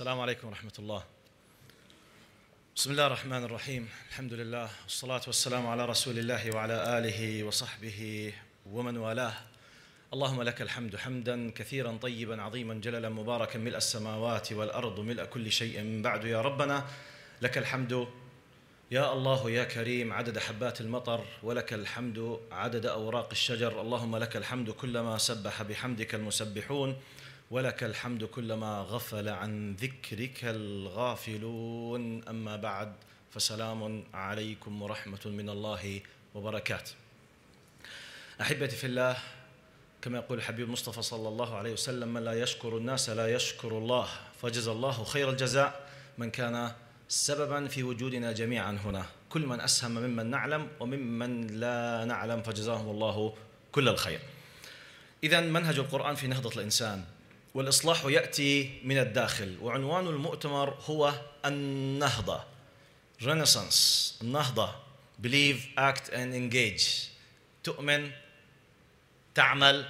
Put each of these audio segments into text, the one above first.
السلام عليكم ورحمة الله بسم الله الرحمن الرحيم الحمد لله والصلاة والسلام على رسول الله وعلى آله وصحبه ومن والاه اللهم لك الحمد حمدا كثيرا طيبا عظيما جللا مباركا ملء السماوات والأرض ملء كل شيء من بعد يا ربنا لك الحمد يا الله يا كريم عدد حبات المطر ولك الحمد عدد أوراق الشجر اللهم لك الحمد كلما سبح بحمدك المسبحون ولك الحمد كلما غفل عن ذكرك الغافلون أما بعد فسلام عليكم ورحمة من الله وبركاته أحبتي في الله كما يقول الحبيب المصطفى صلى الله عليه وسلم من لا يشكر الناس لا يشكر الله فجزى الله خير الجزاء من كان سببا في وجودنا جميعا هنا كل من أسهم ممن نعلم وممن لا نعلم فجزاهم الله كل الخير إذا منهج القرآن في نهضة الإنسان والإصلاح يأتي من الداخل وعنوان المؤتمر هو النهضة رينيسانس النهضة بليف اكت اند انجيج تؤمن تعمل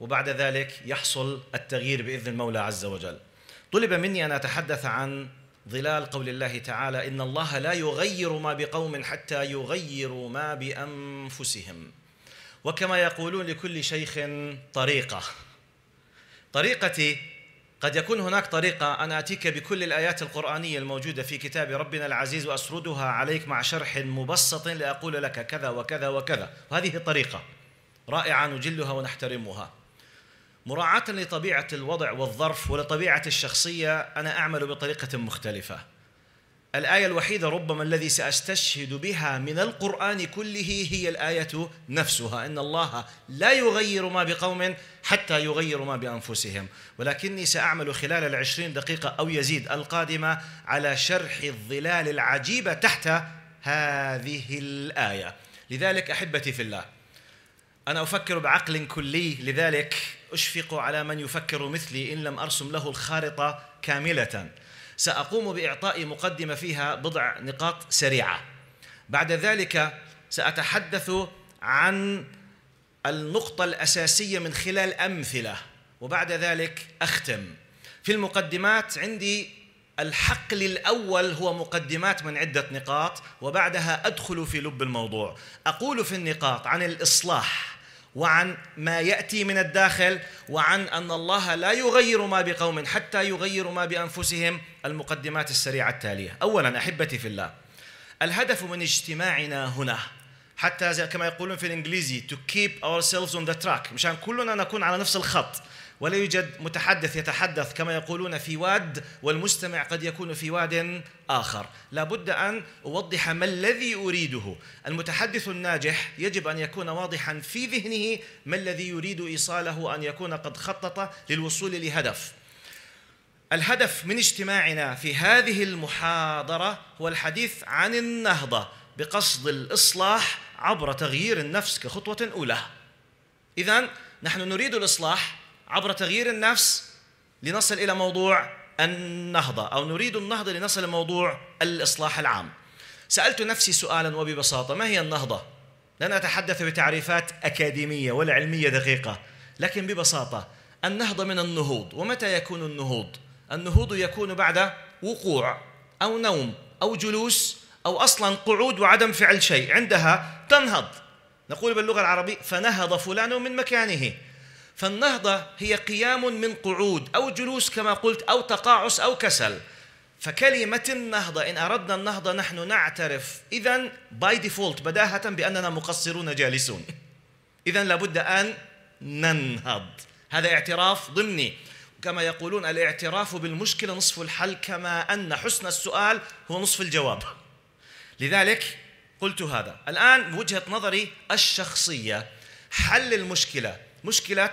وبعد ذلك يحصل التغيير باذن المولى عز وجل طلب مني ان اتحدث عن ظلال قول الله تعالى ان الله لا يغير ما بقوم حتى يغيروا ما بانفسهم وكما يقولون لكل شيخ طريقه طريقتي قد يكون هناك طريقة أنا أتيك بكل الآيات القرآنية الموجودة في كتاب ربنا العزيز وأسردها عليك مع شرح مبسط لأقول لك كذا وكذا وكذا وهذه طريقة رائعة نجلها ونحترمها مراعاة لطبيعة الوضع والظرف ولطبيعة الشخصية أنا أعمل بطريقة مختلفة الآية الوحيدة ربما الذي سأستشهد بها من القرآن كله هي الآية نفسها إن الله لا يغير ما بقوم حتى يغيروا ما بأنفسهم ولكني سأعمل خلال العشرين دقيقة أو يزيد القادمة على شرح الظلال العجيبة تحت هذه الآية لذلك أحبتي في الله أنا أفكر بعقل كلي لذلك أشفق على من يفكر مثلي إن لم أرسم له الخارطة كاملةً سأقوم بإعطاء مقدمة فيها بضع نقاط سريعة بعد ذلك سأتحدث عن النقطة الأساسية من خلال أمثلة وبعد ذلك أختم في المقدمات عندي الحقل الأول هو مقدمات من عدة نقاط وبعدها أدخل في لب الموضوع أقول في النقاط عن الإصلاح وعن ما ياتي من الداخل وعن ان الله لا يغير ما بقوم حتى يغيروا ما بانفسهم المقدمات السريعه التاليه اولا احبتي في الله الهدف من اجتماعنا هنا حتى زي كما يقولون في الانجليزي to keep ourselves on the track مشان كلنا نكون على نفس الخط ولا يوجد متحدث يتحدث كما يقولون في واد والمستمع قد يكون في واد آخر لابد أن أوضح ما الذي أريده المتحدث الناجح يجب أن يكون واضحا في ذهنه ما الذي يريد إيصاله أن يكون قد خطط للوصول لهدف الهدف من اجتماعنا في هذه المحاضرة هو الحديث عن النهضة بقصد الإصلاح عبر تغيير النفس كخطوة أولى إذا نحن نريد الإصلاح عبر تغيير النفس لنصل الى موضوع النهضه او نريد النهضه لنصل لموضوع الاصلاح العام. سالت نفسي سؤالا وببساطه ما هي النهضه؟ لن اتحدث بتعريفات اكاديميه ولا علميه دقيقه، لكن ببساطه النهضه من النهوض، ومتى يكون النهوض؟ النهوض يكون بعد وقوع او نوم او جلوس او اصلا قعود وعدم فعل شيء، عندها تنهض. نقول باللغه العربيه فنهض فلان من مكانه، فالنهضة هي قيام من قعود أو جلوس كما قلت أو تقاعس أو كسل فكلمة النهضة إن أردنا النهضة نحن نعترف إذا باي ديفولت بداهة بأننا مقصرون جالسون إذا لابد أن ننهض هذا اعتراف ضمني كما يقولون الاعتراف بالمشكلة نصف الحل كما أن حسن السؤال هو نصف الجواب لذلك قلت هذا الآن وجهة نظري الشخصية حل المشكلة مشكله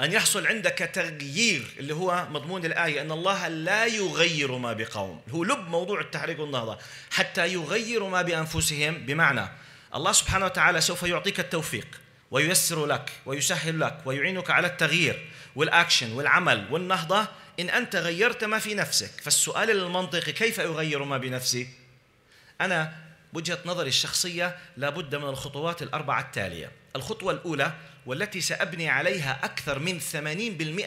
أن يحصل عندك تغيير اللي هو مضمون الآية أن الله لا يغير ما بقوم هو لب موضوع التحريك والنهضة حتى يغيروا ما بأنفسهم بمعنى الله سبحانه وتعالى سوف يعطيك التوفيق وييسر لك ويسهل لك ويعينك على التغيير والأكشن والعمل والنهضة إن أنت غيرت ما في نفسك فالسؤال المنطقي كيف أغير ما بنفسي أنا بوجهة نظري الشخصية لابد من الخطوات الأربعة التالية الخطوة الأولى والتي سأبني عليها أكثر من 80%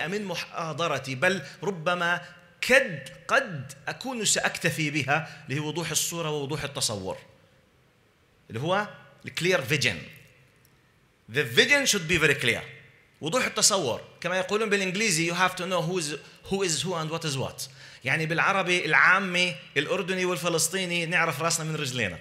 من محاضرتي بل ربما كد قد أكون سأكتفي بها اللي هي وضوح الصورة ووضوح التصور اللي هو clear vision The vision should be very clear وضوح التصور كما يقولون بالإنجليزي you have to know who is who, is who and what is what يعني بالعربي العامي الأردني والفلسطيني نعرف راسنا من رجلينا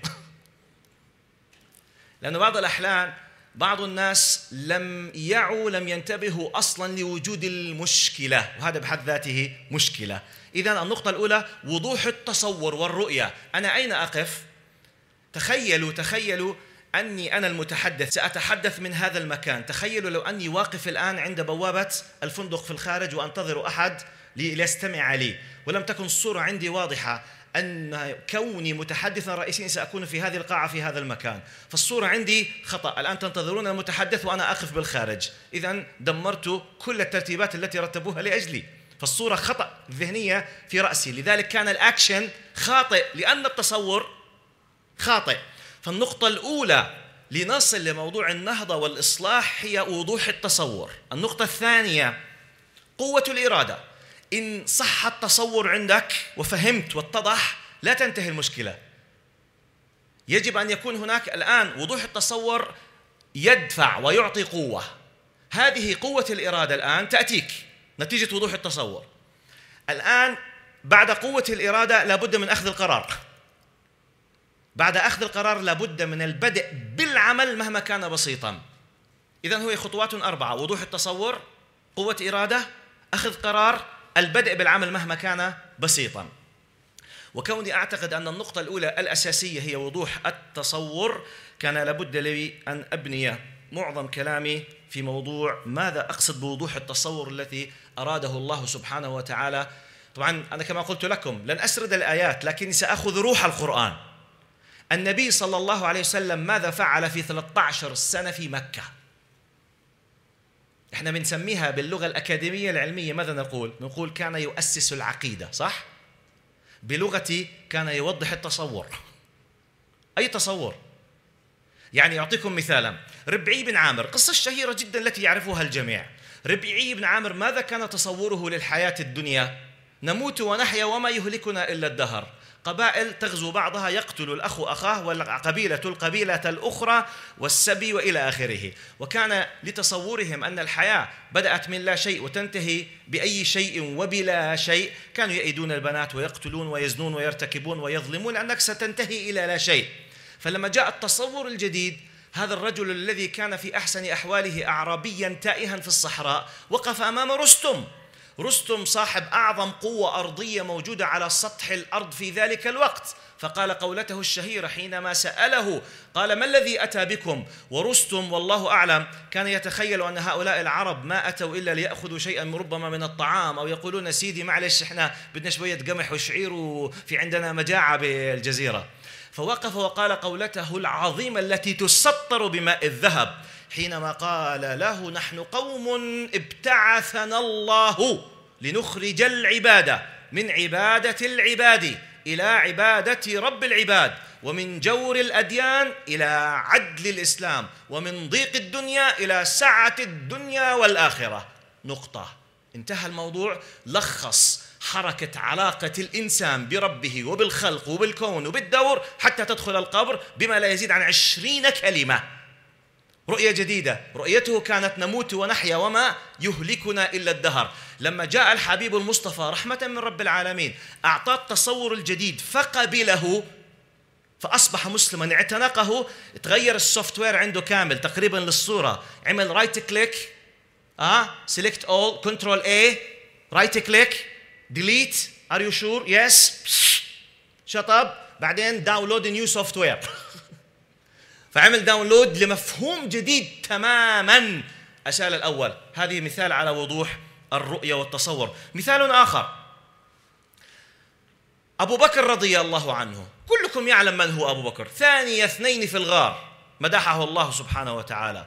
لأنه بعض الاحلام بعض الناس لم يعوا لم ينتبهوا أصلا لوجود المشكلة وهذا بحد ذاته مشكلة إذا النقطة الأولى وضوح التصور والرؤية أنا أين أقف تخيلوا تخيلوا أني أنا المتحدث سأتحدث من هذا المكان تخيلوا لو أني واقف الآن عند بوابة الفندق في الخارج وأنتظر أحد لأستمع لي ولم تكن الصورة عندي واضحة أن كوني متحدثا رئيسيا سأكون في هذه القاعة في هذا المكان فالصورة عندي خطأ الآن تنتظرون المتحدث وأنا أقف بالخارج إذا دمرت كل الترتيبات التي رتبوها لأجلي فالصورة خطأ ذهنية في رأسي لذلك كان الأكشن خاطئ لأن التصور خاطئ فالنقطة الأولى لنصل لموضوع النهضة والإصلاح هي وضوح التصور النقطة الثانية قوة الإرادة إن صح التصور عندك وفهمت واتضح لا تنتهي المشكلة يجب أن يكون هناك الآن وضوح التصور يدفع ويعطي قوة هذه قوة الإرادة الآن تأتيك نتيجة وضوح التصور الآن بعد قوة الإرادة لابد من أخذ القرار بعد أخذ القرار لابد من البدء بالعمل مهما كان بسيطا إذا هو خطوات أربعة وضوح التصور قوة إرادة أخذ قرار البدء بالعمل مهما كان بسيطا وكوني أعتقد أن النقطة الأولى الأساسية هي وضوح التصور كان لابد لي أن أبني معظم كلامي في موضوع ماذا أقصد بوضوح التصور الذي أراده الله سبحانه وتعالى طبعا أنا كما قلت لكم لن أسرد الآيات لكني سأخذ روح القرآن النبي صلى الله عليه وسلم ماذا فعل في 13 سنة في مكة احنا بنسميها باللغه الاكاديميه العلميه ماذا نقول؟ نقول كان يؤسس العقيده صح؟ بلغتي كان يوضح التصور اي تصور يعني أعطيكم مثالا ربعي بن عامر قصة الشهيرة جدا التي يعرفها الجميع ربعي بن عامر ماذا كان تصوره للحياة الدنيا نموت ونحيا وما يهلكنا إلا الدهر قبائل تغزو بعضها يقتل الأخ أخاه والقبيلة القبيلة الأخرى والسبي وإلى آخره وكان لتصورهم أن الحياة بدأت من لا شيء وتنتهي بأي شيء وبلا شيء كانوا يأيدون البنات ويقتلون ويزنون ويرتكبون ويظلمون لأنك ستنتهي إلى لا شيء فلما جاء التصور الجديد هذا الرجل الذي كان في أحسن أحواله أعرابيا تائها في الصحراء وقف أمام رستم رستم صاحب اعظم قوه ارضيه موجوده على سطح الارض في ذلك الوقت فقال قولته الشهيره حينما ساله قال ما الذي اتى بكم ورستم والله اعلم كان يتخيل ان هؤلاء العرب ما اتوا الا لياخذوا شيئا ربما من الطعام او يقولون سيدي معلش احنا بدنا شويه قمح وشعير وفي عندنا مجاعه بالجزيره فوقف وقال قولته العظيمه التي تسطر بماء الذهب حينما قال له نحن قوم ابتعثنا الله لنخرج العبادة من عبادة العباد إلى عبادة رب العباد ومن جور الأديان إلى عدل الإسلام ومن ضيق الدنيا إلى سعة الدنيا والآخرة نقطة انتهى الموضوع لخص حركة علاقة الإنسان بربه وبالخلق وبالكون وبالدور حتى تدخل القبر بما لا يزيد عن عشرين كلمة رؤية جديدة رؤيته كانت نموت ونحيا وما يهلكنا إلا الدهر لما جاء الحبيب المصطفى رحمة من رب العالمين أعطاه التصور الجديد فقبله فأصبح مسلما اعتنقه تغير السوفت وير عنده كامل تقريبا للصورة عمل رايت كليك اه سيلكت اول كنترول اي رايت كليك ديليت ار يو شور يس شطب بعدين داونلود نيو سوفت وير فعمل داونلود لمفهوم جديد تماما أسأل الأول هذه مثال على وضوح الرؤية والتصور مثال آخر أبو بكر رضي الله عنه كلكم يعلم من هو أبو بكر ثاني اثنين في الغار مدحه الله سبحانه وتعالى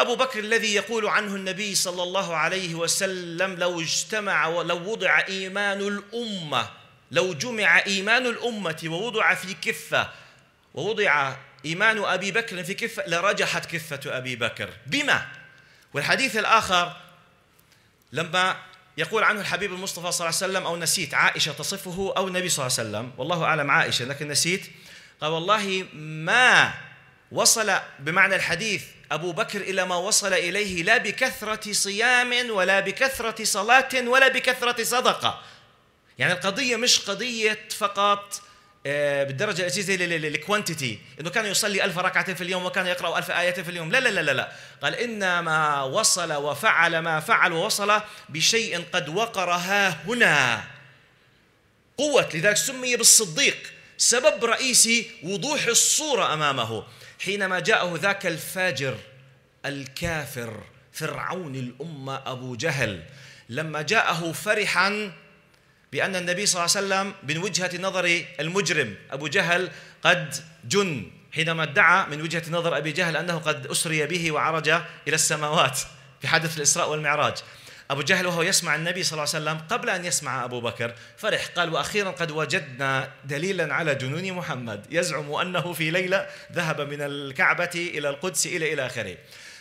أبو بكر الذي يقول عنه النبي صلى الله عليه وسلم لو اجتمع لو وضع إيمان الأمة لو جمع إيمان الأمة ووضع في كفة ووضع إيمان أبي بكر في كفة لرجحت كفة أبي بكر بما والحديث الآخر لما يقول عنه الحبيب المصطفى صلى الله عليه وسلم أو نسيت عائشة تصفه أو النبي صلى الله عليه وسلم والله أعلم عائشة لكن نسيت قال والله ما وصل بمعنى الحديث أبو بكر إلى ما وصل إليه لا بكثرة صيام ولا بكثرة صلاة ولا بكثرة صدقة يعني القضية مش قضية فقط آه، بالدرجه الاساسيه الكوانتيتي انه كان يصلي ألف ركعه في اليوم وكان يقرا ألف ايه في اليوم لا لا لا لا قال انما وصل وفعل ما فعل ووصل بشيء قد وقر ها هنا قوه لذلك سمي بالصديق سبب رئيسي وضوح الصوره امامه حينما جاءه ذاك الفاجر الكافر فرعون الامه ابو جهل لما جاءه فرحا بأن النبي صلى الله عليه وسلم من وجهة نظر المجرم أبو جهل قد جن حينما ادعى من وجهة نظر أبي جهل أنه قد أسري به وعرج إلى السماوات في حدث الإسراء والمعراج أبو جهل وهو يسمع النبي صلى الله عليه وسلم قبل أن يسمع أبو بكر فرح قال وأخيرا قد وجدنا دليلا على جنون محمد يزعم أنه في ليلة ذهب من الكعبة إلى القدس إلى إلى آخره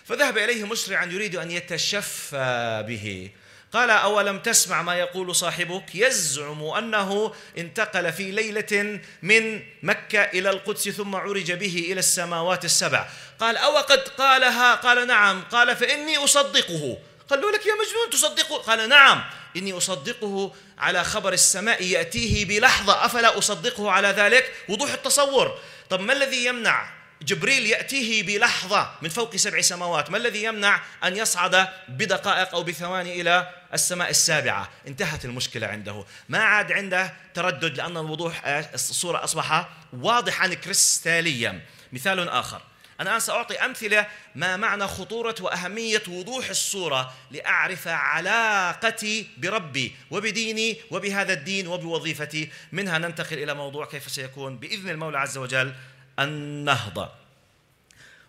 فذهب إليه مسرعا يريد أن يتشفى به قال أولم تسمع ما يقول صاحبك يزعم أنه انتقل في ليلة من مكة إلى القدس ثم عرج به إلى السماوات السبع قال أو قد قالها قال نعم قال فإني أصدقه قالوا لك يا مجنون تصدقه قال نعم إني أصدقه على خبر السماء يأتيه بلحظة أفلا أصدقه على ذلك وضوح التصور طب ما الذي يمنع جبريل يأتيه بلحظة من فوق سبع سماوات ما الذي يمنع أن يصعد بدقائق أو بثواني إلى السماء السابعة انتهت المشكلة عنده ما عاد عنده تردد لأن الوضوح آه، الصورة أصبح واضحا كريستاليا مثال آخر أنا الآن سأعطي أمثلة ما معنى خطورة وأهمية وضوح الصورة لأعرف علاقتي بربي وبديني وبهذا الدين وبوظيفتي منها ننتقل إلى موضوع كيف سيكون بإذن المولى عز وجل النهضة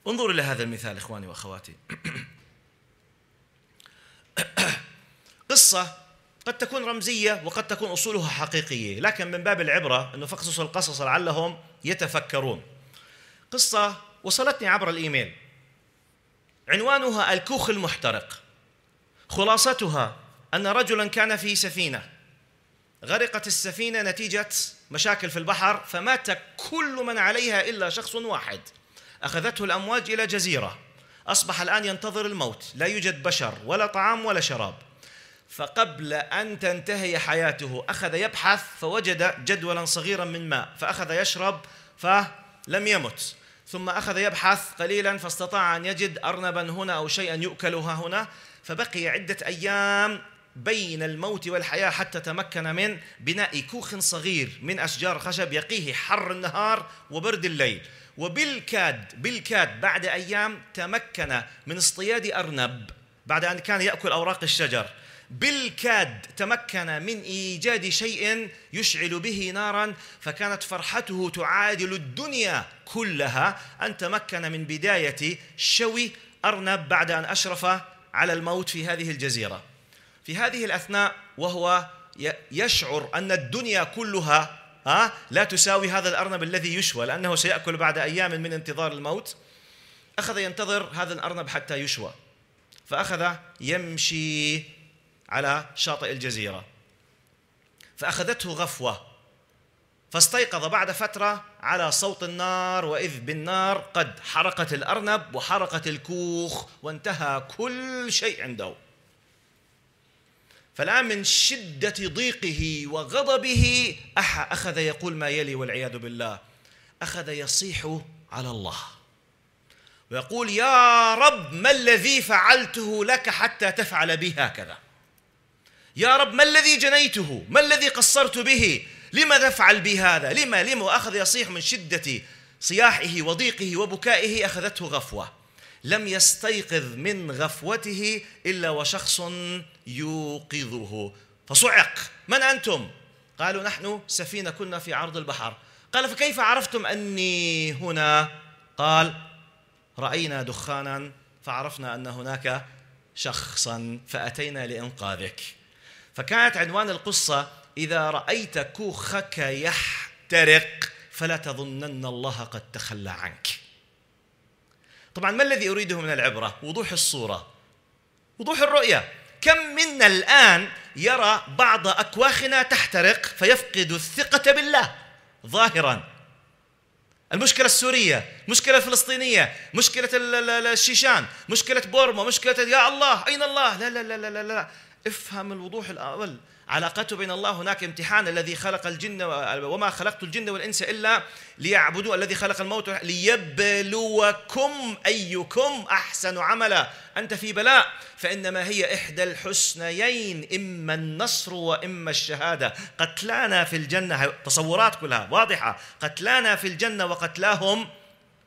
انظروا إلى هذا المثال إخواني وأخواتي قصة قد تكون رمزية وقد تكون أصولها حقيقية لكن من باب العبرة أنه فقصص القصص لعلهم يتفكرون قصة وصلتني عبر الإيميل عنوانها الكوخ المحترق خلاصتها أن رجلا كان في سفينة غرقت السفينة نتيجة مشاكل في البحر فمات كل من عليها إلا شخص واحد أخذته الأمواج إلى جزيرة أصبح الآن ينتظر الموت لا يوجد بشر ولا طعام ولا شراب فقبل أن تنتهي حياته أخذ يبحث فوجد جدولا صغيرا من ماء فأخذ يشرب فلم يمت ثم أخذ يبحث قليلا فاستطاع أن يجد أرنبا هنا أو شيئا يؤكلها هنا فبقي عدة أيام بين الموت والحياة حتى تمكن من بناء كوخ صغير من أشجار خشب يقيه حر النهار وبرد الليل وبالكاد بالكاد بعد أيام تمكن من اصطياد أرنب بعد أن كان يأكل أوراق الشجر بالكاد تمكن من ايجاد شيء يشعل به نارا فكانت فرحته تعادل الدنيا كلها ان تمكن من بدايه شوي ارنب بعد ان اشرف على الموت في هذه الجزيره. في هذه الاثناء وهو يشعر ان الدنيا كلها ها آه، لا تساوي هذا الارنب الذي يشوى لانه سياكل بعد ايام من انتظار الموت اخذ ينتظر هذا الارنب حتى يشوى فاخذ يمشي على شاطئ الجزيره فاخذته غفوه فاستيقظ بعد فتره على صوت النار واذ بالنار قد حرقت الارنب وحرقت الكوخ وانتهى كل شيء عنده فالان من شده ضيقه وغضبه اخذ يقول ما يلي والعياذ بالله اخذ يصيح على الله ويقول يا رب ما الذي فعلته لك حتى تفعل بي هكذا يا رب ما الذي جنيته ما الذي قصرت به لماذا افعل بي هذا لما لما واخذ يصيح من شده صياحه وضيقه وبكائه اخذته غفوه لم يستيقظ من غفوته الا وشخص يوقظه فصعق من انتم قالوا نحن سفينه كنا في عرض البحر قال فكيف عرفتم اني هنا قال راينا دخانا فعرفنا ان هناك شخصا فاتينا لانقاذك فكانت عنوان القصة إذا رأيت كوخك يحترق فلا تظنن الله قد تخلى عنك طبعا ما الذي أريده من العبرة وضوح الصورة وضوح الرؤية كم منا الآن يرى بعض أكواخنا تحترق فيفقد الثقة بالله ظاهرا المشكلة السورية المشكلة الفلسطينية مشكلة الشيشان مشكلة بورما مشكلة يا الله أين الله لا لا لا لا لا, لا. افهم الوضوح الأول علاقته بين الله هناك امتحان الذي خلق الجن وما خلقت الجن والإنس إلا ليعبدوا الذي خلق الموت ليبلوكم أيكم أحسن عملا أنت في بلاء فإنما هي إحدى الحسنيين إما النصر وإما الشهادة قتلانا في الجنة تصورات كلها واضحة قتلانا في الجنة وقتلاهم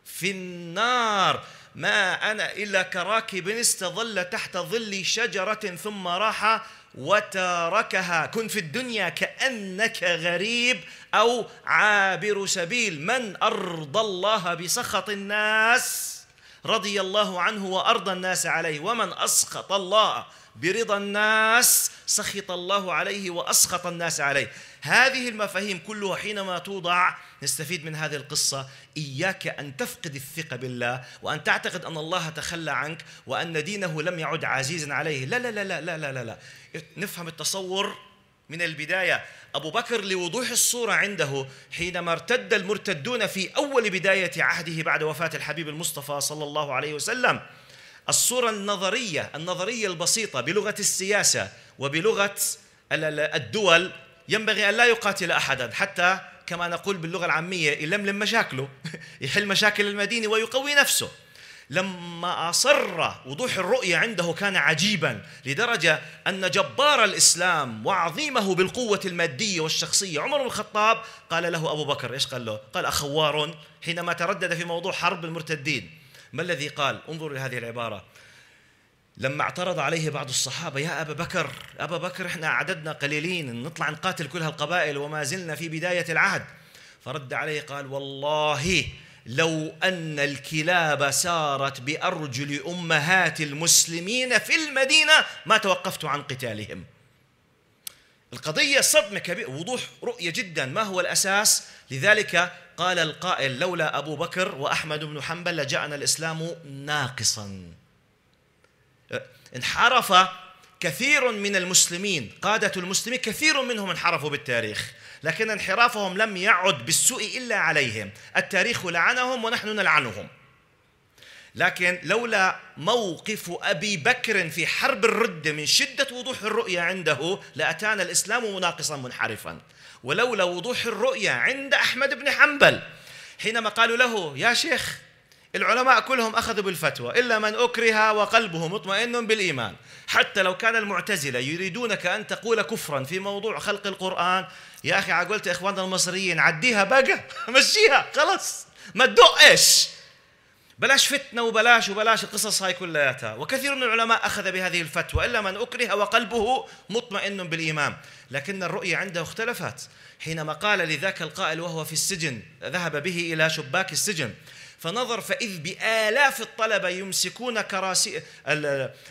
في النار ما أنا إلا كراكب استظل تحت ظل شجرة ثم راح وتركها كن في الدنيا كأنك غريب أو عابر سبيل من أرضى الله بسخط الناس رضي الله عنه وأرضى الناس عليه ومن أسخط الله برضا الناس سخط الله عليه وأسخط الناس عليه هذه المفاهيم كلها حينما توضع نستفيد من هذه القصة إياك أن تفقد الثقة بالله وأن تعتقد أن الله تخلى عنك وأن دينه لم يعد عزيزا عليه لا لا لا لا لا لا, لا, لا. نفهم التصور من البداية أبو بكر لوضوح الصورة عنده حينما ارتد المرتدون في أول بداية عهده بعد وفاة الحبيب المصطفى صلى الله عليه وسلم الصورة النظرية النظرية البسيطة بلغة السياسة وبلغة الدول ينبغي أن لا يقاتل أحدا حتى كما نقول باللغة العامية يلملم مشاكله يحل مشاكل المدينة ويقوي نفسه لما أصر وضوح الرؤية عنده كان عجيبا لدرجة أن جبار الإسلام وعظيمه بالقوة المادية والشخصية عمر بن الخطاب قال له أبو بكر إيش قال له؟ قال أخوار حينما تردد في موضوع حرب المرتدين ما الذي قال؟ انظروا لهذه العبارة لما اعترض عليه بعض الصحابة يا أبا بكر أبا بكر إحنا عددنا قليلين نطلع نقاتل كل هالقبائل وما زلنا في بداية العهد فرد عليه قال والله لو أن الكلاب سارت بأرجل أمهات المسلمين في المدينة ما توقفت عن قتالهم القضية صدمة كبيرة وضوح رؤية جدا ما هو الأساس لذلك قال القائل لولا أبو بكر وأحمد بن حنبل لجاءنا الإسلام ناقصاً انحرف كثير من المسلمين قادة المسلمين كثير منهم انحرفوا بالتاريخ لكن انحرافهم لم يعد بالسوء إلا عليهم التاريخ لعنهم ونحن نلعنهم لكن لولا موقف أبي بكر في حرب الردة من شدة وضوح الرؤية عنده لأتانا الإسلام مناقصا منحرفا ولولا وضوح الرؤية عند أحمد بن حنبل حينما قالوا له يا شيخ العلماء كلهم أخذوا بالفتوى إلا من أكره وقلبه مطمئن بالإيمان حتى لو كان المعتزلة يريدونك أن تقول كفرا في موضوع خلق القرآن يا أخي عقلت إخواننا المصريين عديها بقى مشيها خلص ما تدقش بلاش فتنة وبلاش وبلاش القصص هاي كلياتها وكثير من العلماء أخذ بهذه الفتوى إلا من أكره وقلبه مطمئن بالإيمان لكن الرؤية عنده اختلفت حينما قال لذاك القائل وهو في السجن ذهب به إلى شباك السجن فنظر فإذ بآلاف الطلبة يمسكون كراسي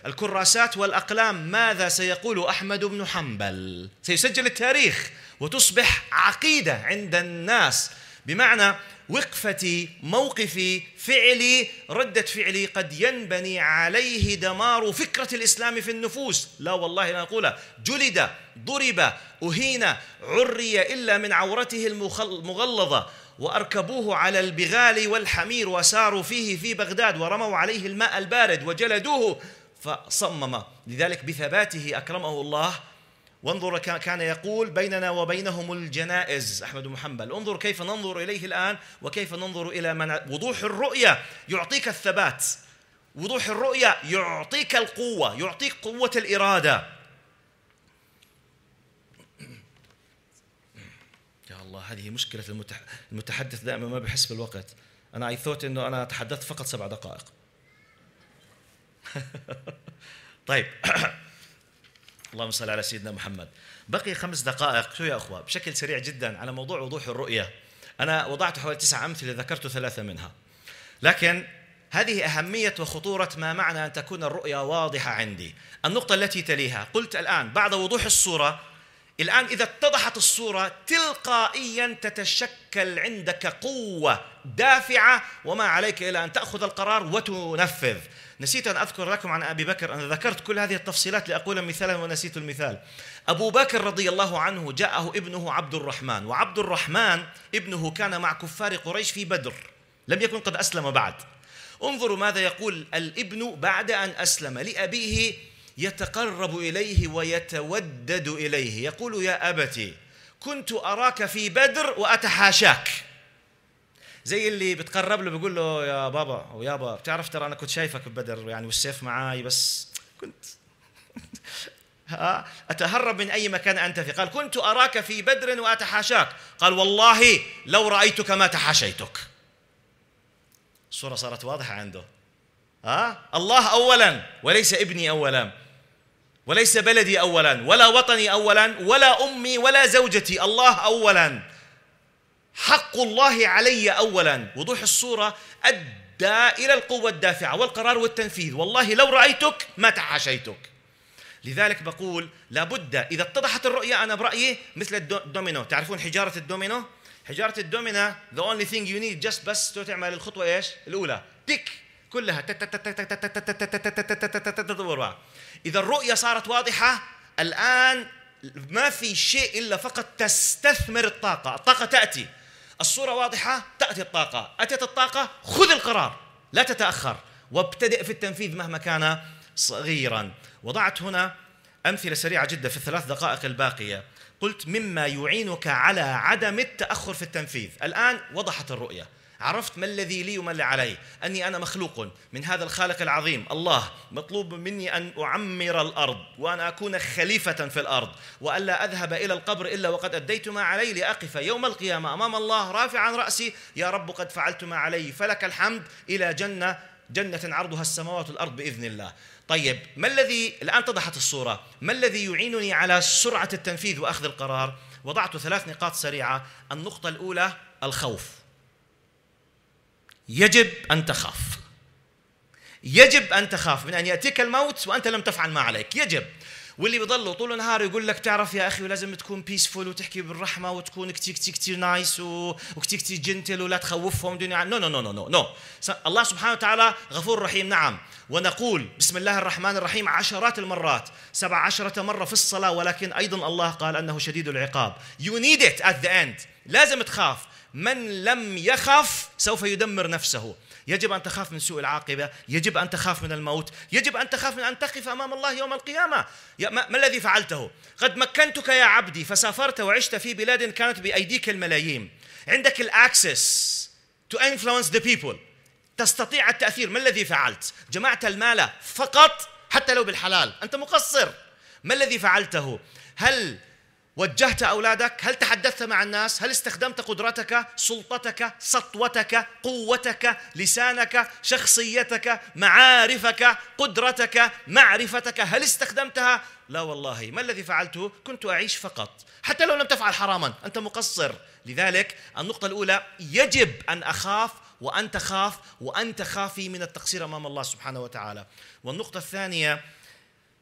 الكراسات والأقلام ماذا سيقول أحمد بن حنبل سيسجل التاريخ وتصبح عقيدة عند الناس بمعنى وقفتي موقفي فعلي ردة فعلي قد ينبني عليه دمار فكرة الإسلام في النفوس لا والله لا أقولها جلد ضرب أهين عري إلا من عورته المغلظة واركبوه على البغال والحمير وساروا فيه في بغداد ورموا عليه الماء البارد وجلدوه فصمم لذلك بثباته اكرمه الله وانظر كان يقول بيننا وبينهم الجنائز احمد بن انظر كيف ننظر اليه الان وكيف ننظر الى من وضوح الرؤيه يعطيك الثبات وضوح الرؤيه يعطيك القوه يعطيك قوه الاراده هذه مشكلة المتح... المتحدث دائما ما بحس بالوقت أنا أي ثوت إنه أنا تحدثت فقط سبع دقائق طيب اللهم صل على سيدنا محمد بقي خمس دقائق شو يا أخوة بشكل سريع جدا على موضوع وضوح الرؤية أنا وضعت حوالي تسع أمثلة ذكرت ثلاثة منها لكن هذه أهمية وخطورة ما معنى أن تكون الرؤية واضحة عندي النقطة التي تليها قلت الآن بعد وضوح الصورة الآن إذا اتضحت الصورة تلقائيا تتشكل عندك قوة دافعة وما عليك إلا أن تأخذ القرار وتنفذ نسيت أن أذكر لكم عن أبي بكر أنا ذكرت كل هذه التفصيلات لأقول مثالا ونسيت المثال أبو بكر رضي الله عنه جاءه ابنه عبد الرحمن وعبد الرحمن ابنه كان مع كفار قريش في بدر لم يكن قد أسلم بعد انظروا ماذا يقول الابن بعد أن أسلم لأبيه يتقرب اليه ويتودد اليه يقول يا ابتي كنت اراك في بدر واتحاشاك زي اللي بتقرب له بيقول له يا بابا او يابا بتعرف ترى انا كنت شايفك ببدر يعني والسيف معاي بس كنت أتهرب من أي مكان أنت فيه قال كنت أراك في بدر وأتحاشاك قال والله لو رأيتك ما تحاشيتك الصورة صارت واضحة عنده ها أه؟ الله أولا وليس ابني أولا وليس بلدي اولا ولا وطني اولا ولا امي ولا زوجتي الله اولا حق الله علي اولا وضوح الصوره ادى الى القوه الدافعه والقرار والتنفيذ والله لو رايتك ما تعاشيتك لذلك بقول لابد اذا اتضحت الرؤيه انا برايي مثل الدومينو تعرفون حجاره الدومينو حجاره الدومينو the only thing you need just بس تعمل الخطوه ايش الاولى تك كلها تدور بعض إذا الرؤية صارت واضحة الآن ما في شيء إلا فقط تستثمر الطاقة الطاقة تأتي الصورة واضحة تأتي الطاقة أتت الطاقة خذ القرار لا تتأخر وابتدئ في التنفيذ مهما كان صغيرا وضعت هنا أمثلة سريعة جدا في الثلاث دقائق الباقية قلت مما يعينك على عدم التأخر في التنفيذ الآن وضحت الرؤية عرفت ما الذي لي وما اللي علي أني أنا مخلوق من هذا الخالق العظيم الله مطلوب مني أن أعمر الأرض وأن أكون خليفة في الأرض وألا أذهب إلى القبر إلا وقد أديت ما علي لأقف يوم القيامة أمام الله رافعا رأسي يا رب قد فعلت ما علي فلك الحمد إلى جنة جنة عرضها السماوات والأرض بإذن الله طيب ما الذي الآن اتضحت الصورة ما الذي يعينني على سرعة التنفيذ وأخذ القرار وضعت ثلاث نقاط سريعة النقطة الأولى الخوف يجب أن تخاف يجب أن تخاف من أن يأتيك الموت وأنت لم تفعل ما عليك يجب واللي بيضلوا طول النهار يقول لك تعرف يا اخي ولازم تكون بيسفول وتحكي بالرحمه وتكون كتير كتير كتير نايس وكتير كتير جنتل ولا تخوفهم دنيا نو نو نو نو نو نو الله سبحانه وتعالى غفور رحيم نعم ونقول بسم الله الرحمن الرحيم عشرات المرات سبع عشرة مرة في الصلاة ولكن أيضا الله قال أنه شديد العقاب يو نيد إت أت ذا إند لازم تخاف من لم يخف سوف يدمر نفسه يجب أن تخاف من سوء العاقبة يجب أن تخاف من الموت يجب أن تخاف من أن تقف أمام الله يوم القيامة ما الذي فعلته قد مكنتك يا عبدي فسافرت وعشت في بلاد كانت بأيديك الملايين عندك الأكسس to influence the people تستطيع التأثير ما الذي فعلت جمعت المال فقط حتى لو بالحلال أنت مقصر ما الذي فعلته هل وجهت أولادك هل تحدثت مع الناس هل استخدمت قدرتك سلطتك سطوتك قوتك لسانك شخصيتك معارفك قدرتك معرفتك هل استخدمتها لا والله ما الذي فعلته كنت أعيش فقط حتى لو لم تفعل حراما أنت مقصر لذلك النقطة الأولى يجب أن أخاف وأن تخاف وأن تخافي من التقصير أمام الله سبحانه وتعالى والنقطة الثانية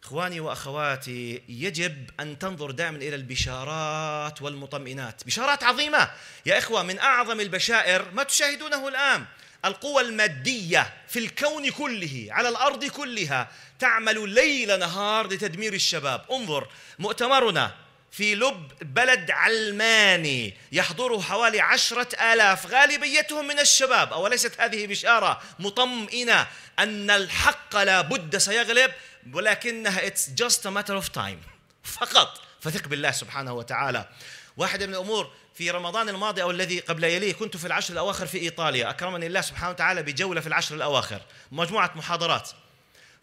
اخواني واخواتي يجب ان تنظر دائما الى البشارات والمطمئنات، بشارات عظيمه يا اخوه من اعظم البشائر ما تشاهدونه الان القوى الماديه في الكون كله على الارض كلها تعمل ليل نهار لتدمير الشباب، انظر مؤتمرنا في لب بلد علماني يحضره حوالي عشرة آلاف غالبيتهم من الشباب أوليست هذه بشارة مطمئنة أن الحق لا بد سيغلب ولكنها اتس جاست ا ماتر اوف تايم فقط فثق بالله سبحانه وتعالى واحدة من الأمور في رمضان الماضي أو الذي قبل يليه كنت في العشر الأواخر في إيطاليا أكرمني الله سبحانه وتعالى بجولة في العشر الأواخر مجموعة محاضرات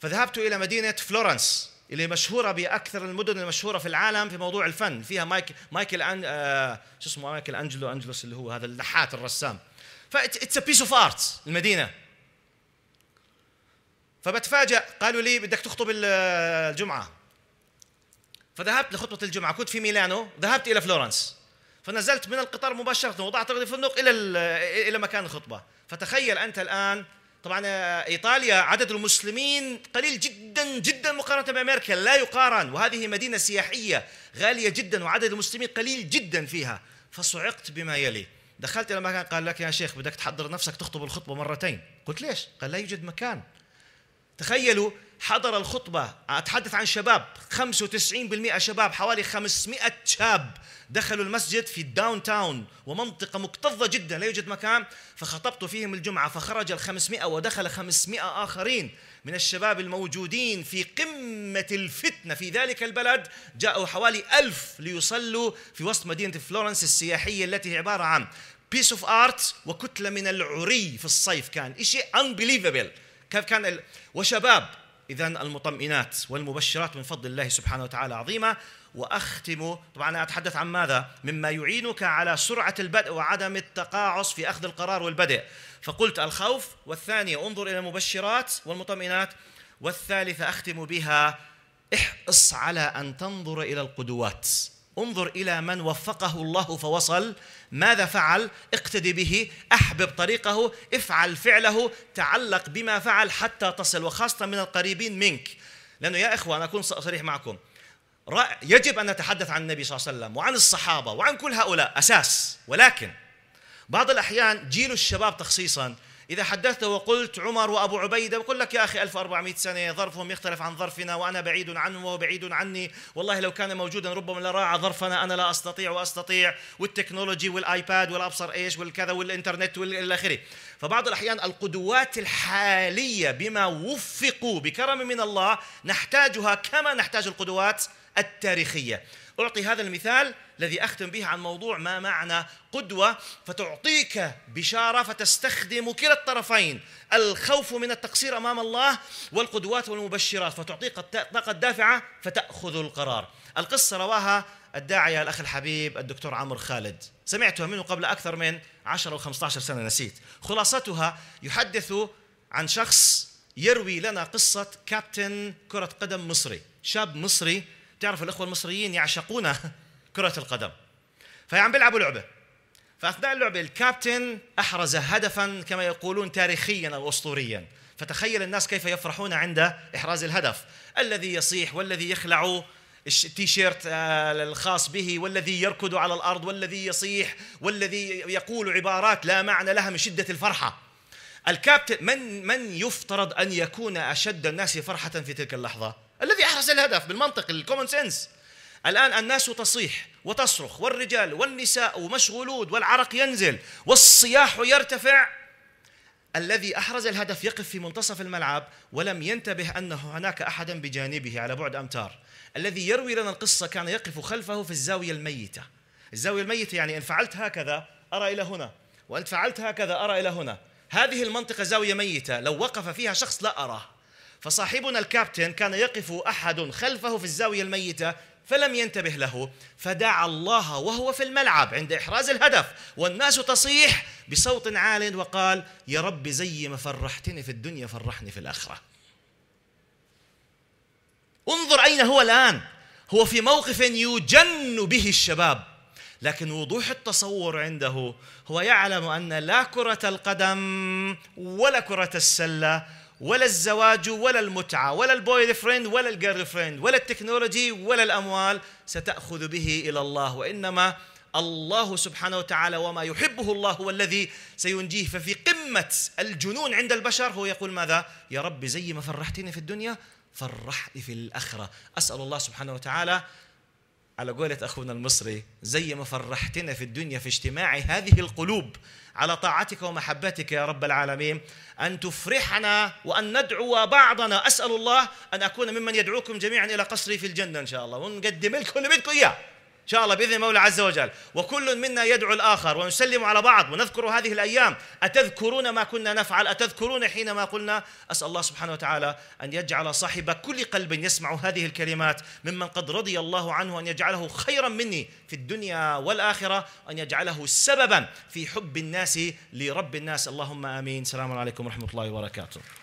فذهبت إلى مدينة فلورنس اللي مشهورة بأكثر المدن المشهورة في العالم في موضوع الفن فيها مايك مايكل أن... آه... شو اسمه مايكل أنجلو أنجلوس اللي هو هذا النحات الرسام فإتس ا بيس أوف آرت المدينة فبتفاجأ قالوا لي بدك تخطب الجمعة فذهبت لخطبة الجمعة كنت في ميلانو ذهبت إلى فلورنس فنزلت من القطار مباشرة وضعت رجلي في الفندق إلى إلى مكان الخطبة فتخيل أنت الآن طبعا إيطاليا عدد المسلمين قليل جدا جدا مقارنة بأمريكا لا يقارن وهذه مدينة سياحية غالية جدا وعدد المسلمين قليل جدا فيها فصعقت بما يلي دخلت إلى مكان قال لك يا شيخ بدك تحضر نفسك تخطب الخطبة مرتين قلت ليش قال لا يوجد مكان تخيلوا حضر الخطبة أتحدث عن شباب 95% شباب حوالي 500 شاب دخلوا المسجد في الداون تاون ومنطقة مكتظة جدا لا يوجد مكان فخطبت فيهم الجمعة فخرج ال 500 ودخل 500 آخرين من الشباب الموجودين في قمة الفتنة في ذلك البلد جاءوا حوالي ألف ليصلوا في وسط مدينة فلورنس السياحية التي هي عبارة عن بيس اوف ارت وكتله من العري في الصيف كان شيء انبليفبل كيف كان ال... وشباب إذا المطمئنات والمبشرات من فضل الله سبحانه وتعالى عظيمة وأختم طبعا أنا أتحدث عن ماذا مما يعينك على سرعة البدء وعدم التقاعس في أخذ القرار والبدء فقلت الخوف والثانية انظر إلى المبشرات والمطمئنات والثالثة أختم بها احرص على أن تنظر إلى القدوات انظر الى من وفقه الله فوصل ماذا فعل اقتدي به احبب طريقه افعل فعله تعلق بما فعل حتى تصل وخاصه من القريبين منك لانه يا اخوه انا اكون صريح معكم يجب ان نتحدث عن النبي صلى الله عليه وسلم وعن الصحابه وعن كل هؤلاء اساس ولكن بعض الاحيان جيل الشباب تخصيصا إذا حدثت وقلت عمر وأبو عبيدة بقول لك يا أخي 1400 سنة ظرفهم يختلف عن ظرفنا وأنا بعيد عنه وهو بعيد عني والله لو كان موجودا ربما لراعى ظرفنا أنا لا أستطيع وأستطيع والتكنولوجي والآيباد والأبصر إيش والكذا والإنترنت والى آخره فبعض الأحيان القدوات الحالية بما وفقوا بكرم من الله نحتاجها كما نحتاج القدوات التاريخية أعطي هذا المثال الذي أختم به عن موضوع ما معنى قدوة فتعطيك بشارة فتستخدم كلا الطرفين الخوف من التقصير أمام الله والقدوات والمبشرات فتعطيك الطاقة الدافعة فتأخذ القرار القصة رواها الداعية الأخ الحبيب الدكتور عمر خالد سمعتها منه قبل أكثر من 10 أو 15 سنة نسيت خلاصتها يحدث عن شخص يروي لنا قصة كابتن كرة قدم مصري شاب مصري تعرف الإخوة المصريين يعشقون كرة القدم عم بيلعبوا لعبة فأثناء اللعبة الكابتن أحرز هدفا كما يقولون تاريخيا أو أسطوريا فتخيل الناس كيف يفرحون عند إحراز الهدف الذي يصيح والذي يخلع التيشيرت آه، الخاص به والذي يركض على الأرض والذي يصيح والذي يقول عبارات لا معنى لها من شدة الفرحة الكابتن من من يفترض أن يكون أشد الناس فرحة في تلك اللحظة الذي احرز الهدف بالمنطق الكومن سنس الآن الناس تصيح وتصرخ والرجال والنساء مشغولون والعرق ينزل والصياح يرتفع الذي أحرز الهدف يقف في منتصف الملعب ولم ينتبه أنه هناك أحدا بجانبه على بعد أمتار الذي يروي لنا القصة كان يقف خلفه في الزاوية الميتة الزاوية الميتة يعني إن فعلت هكذا أرى إلى هنا وإن فعلت هكذا أرى إلى هنا هذه المنطقة زاوية ميتة لو وقف فيها شخص لا أراه فصاحبنا الكابتن كان يقف احد خلفه في الزاويه الميته فلم ينتبه له فدعا الله وهو في الملعب عند احراز الهدف والناس تصيح بصوت عال وقال يا رب زي ما فرحتني في الدنيا فرحني في الاخره انظر اين هو الان هو في موقف يجن به الشباب لكن وضوح التصور عنده هو يعلم ان لا كره القدم ولا كره السله ولا الزواج ولا المتعة ولا البوي فريند ولا الجيرل فريند ولا التكنولوجي ولا الأموال ستأخذ به إلى الله وإنما الله سبحانه وتعالى وما يحبه الله هو الذي سينجيه ففي قمة الجنون عند البشر هو يقول ماذا يا رب زي ما فرحتني في الدنيا فرحني في الآخرة أسأل الله سبحانه وتعالى على قولة أخونا المصري زي ما فرحتنا في الدنيا في اجتماع هذه القلوب على طاعتك ومحبتك يا رب العالمين أن تفرحنا وأن ندعو بعضنا أسأل الله أن أكون ممن يدعوكم جميعا إلى قصري في الجنة إن شاء الله ونقدم لكم اللي بدكم إياه إن شاء الله بإذن المولى عز وجل وكل منا يدعو الآخر ونسلم على بعض ونذكر هذه الأيام أتذكرون ما كنا نفعل أتذكرون حينما قلنا أسأل الله سبحانه وتعالى أن يجعل صاحب كل قلب يسمع هذه الكلمات ممن قد رضي الله عنه أن يجعله خيرا مني في الدنيا والآخرة أن يجعله سببا في حب الناس لرب الناس اللهم آمين السلام عليكم ورحمة الله وبركاته